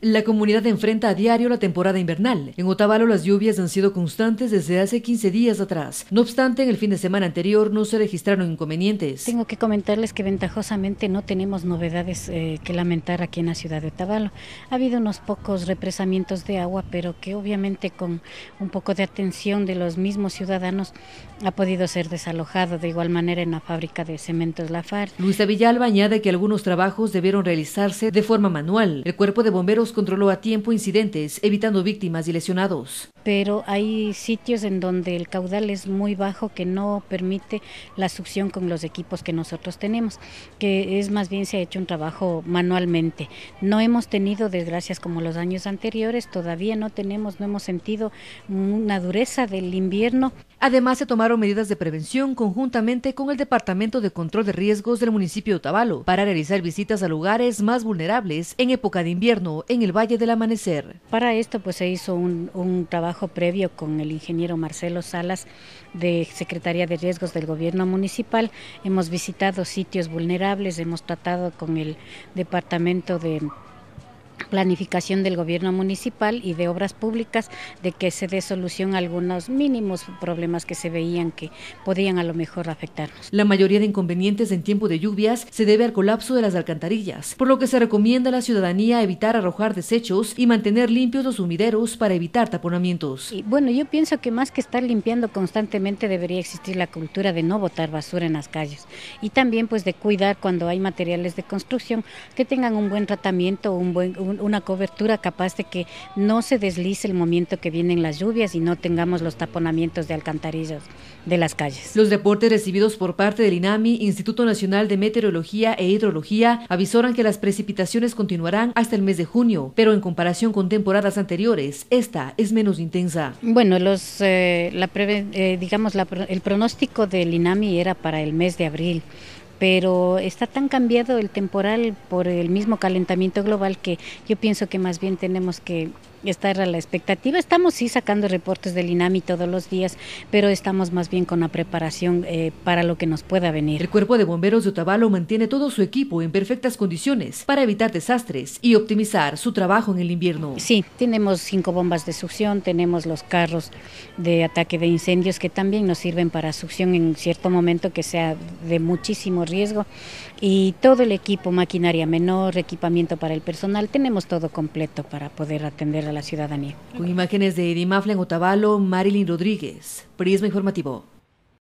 La comunidad enfrenta a diario la temporada invernal. En Otavalo las lluvias han sido constantes desde hace 15 días atrás. No obstante, en el fin de semana anterior no se registraron inconvenientes. Tengo que comentarles que ventajosamente no tenemos novedades eh, que lamentar aquí en la ciudad de Otavalo. Ha habido unos pocos represamientos de agua, pero que obviamente con un poco de atención de los mismos ciudadanos ha podido ser desalojado de igual manera en la fábrica de cementos Lafar. Luisa Villalba añade que algunos trabajos debieron realizarse de forma manual. El cuerpo de bomberos controló a tiempo incidentes, evitando víctimas y lesionados pero hay sitios en donde el caudal es muy bajo que no permite la succión con los equipos que nosotros tenemos, que es más bien se ha hecho un trabajo manualmente. No hemos tenido desgracias como los años anteriores, todavía no tenemos, no hemos sentido una dureza del invierno. Además se tomaron medidas de prevención conjuntamente con el Departamento de Control de Riesgos del municipio de Otavalo para realizar visitas a lugares más vulnerables en época de invierno en el Valle del Amanecer. Para esto pues se hizo un, un trabajo previo con el ingeniero Marcelo Salas de Secretaría de Riesgos del Gobierno Municipal. Hemos visitado sitios vulnerables, hemos tratado con el Departamento de planificación del gobierno municipal y de obras públicas de que se dé solución a algunos mínimos problemas que se veían que podían a lo mejor afectarnos. La mayoría de inconvenientes en tiempo de lluvias se debe al colapso de las alcantarillas, por lo que se recomienda a la ciudadanía evitar arrojar desechos y mantener limpios los sumideros para evitar taponamientos. Y bueno, yo pienso que más que estar limpiando constantemente debería existir la cultura de no botar basura en las calles y también pues de cuidar cuando hay materiales de construcción que tengan un buen tratamiento, un buen una cobertura capaz de que no se deslice el momento que vienen las lluvias y no tengamos los taponamientos de alcantarillos de las calles. Los reportes recibidos por parte del INAMI, Instituto Nacional de Meteorología e Hidrología, avisoran que las precipitaciones continuarán hasta el mes de junio, pero en comparación con temporadas anteriores, esta es menos intensa. Bueno, los, eh, eh, digamos, el pronóstico del INAMI era para el mes de abril pero está tan cambiado el temporal por el mismo calentamiento global que yo pienso que más bien tenemos que esta era la expectativa. Estamos sí sacando reportes del INAMI todos los días, pero estamos más bien con la preparación eh, para lo que nos pueda venir. El Cuerpo de Bomberos de Otavalo mantiene todo su equipo en perfectas condiciones para evitar desastres y optimizar su trabajo en el invierno. Sí, tenemos cinco bombas de succión, tenemos los carros de ataque de incendios que también nos sirven para succión en cierto momento que sea de muchísimo riesgo y todo el equipo, maquinaria menor, equipamiento para el personal, tenemos todo completo para poder atender la ciudadanía. Con imágenes de Eddie en Otavalo, Marilyn Rodríguez, Prisma Informativo.